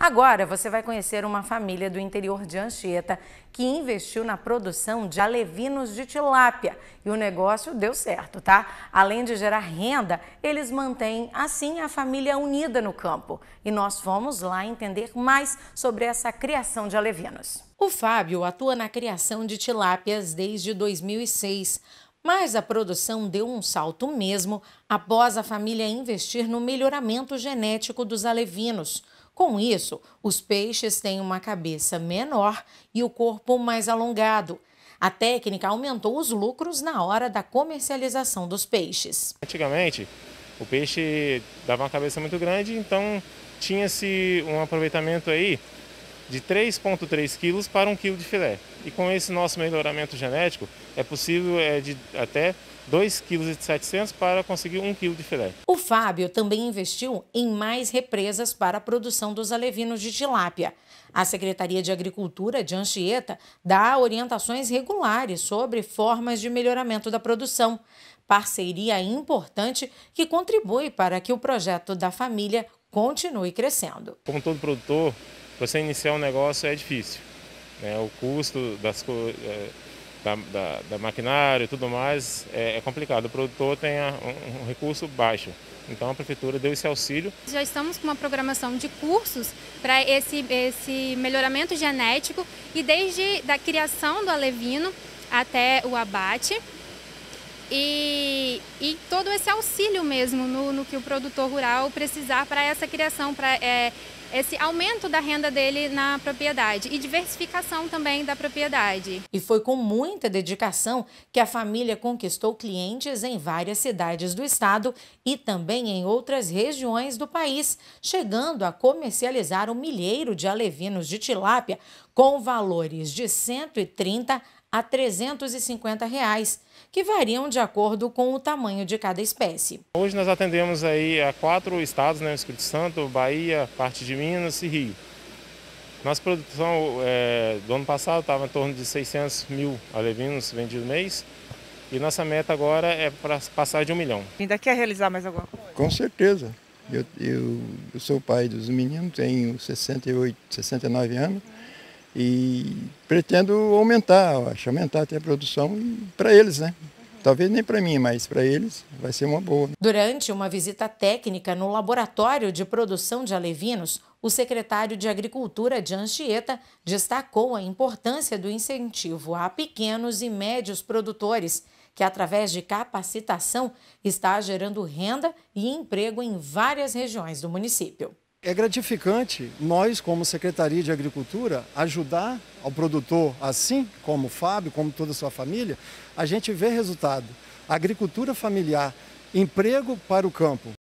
Agora você vai conhecer uma família do interior de Anchieta que investiu na produção de alevinos de tilápia e o negócio deu certo, tá? Além de gerar renda, eles mantêm assim a família unida no campo. E nós fomos lá entender mais sobre essa criação de alevinos. O Fábio atua na criação de tilápias desde 2006. Mas a produção deu um salto mesmo após a família investir no melhoramento genético dos alevinos. Com isso, os peixes têm uma cabeça menor e o corpo mais alongado. A técnica aumentou os lucros na hora da comercialização dos peixes. Antigamente, o peixe dava uma cabeça muito grande, então tinha-se um aproveitamento aí de 3,3 quilos para 1 quilo de filé. E com esse nosso melhoramento genético, é possível é, de até 2,7 kg para conseguir 1 kg de filé. O Fábio também investiu em mais represas para a produção dos alevinos de tilápia. A Secretaria de Agricultura de Anchieta dá orientações regulares sobre formas de melhoramento da produção. Parceria importante que contribui para que o projeto da família continue crescendo. Como todo produtor, você iniciar um negócio é difícil. Né? O custo das, é, da, da, da maquinária e tudo mais é, é complicado. O produtor tem a, um, um recurso baixo. Então a prefeitura deu esse auxílio. Já estamos com uma programação de cursos para esse, esse melhoramento genético e desde da criação do alevino até o abate e, e todo esse auxílio mesmo no, no que o produtor rural precisar para essa criação, para é, esse aumento da renda dele na propriedade e diversificação também da propriedade. E foi com muita dedicação que a família conquistou clientes em várias cidades do estado e também em outras regiões do país, chegando a comercializar um milheiro de alevinos de tilápia com valores de 130 a R$ 350, reais, que variam de acordo com o tamanho de cada espécie. Hoje nós atendemos aí a quatro estados, né, Espírito Santo, Bahia, parte de Minas e Rio. Nossa produção é, do ano passado estava em torno de 600 mil alevinos vendidos mês e nossa meta agora é para passar de um milhão. Ainda quer realizar mais alguma coisa? Com certeza. Eu, eu, eu sou pai dos meninos, tenho 68, 69 anos. E pretendo aumentar, acho, aumentar até a produção para eles, né? Talvez nem para mim, mas para eles vai ser uma boa. Né? Durante uma visita técnica no Laboratório de Produção de Alevinos, o secretário de Agricultura de Chieta, destacou a importância do incentivo a pequenos e médios produtores, que através de capacitação está gerando renda e emprego em várias regiões do município. É gratificante nós, como Secretaria de Agricultura, ajudar ao produtor, assim como o Fábio, como toda a sua família, a gente vê resultado. Agricultura familiar, emprego para o campo.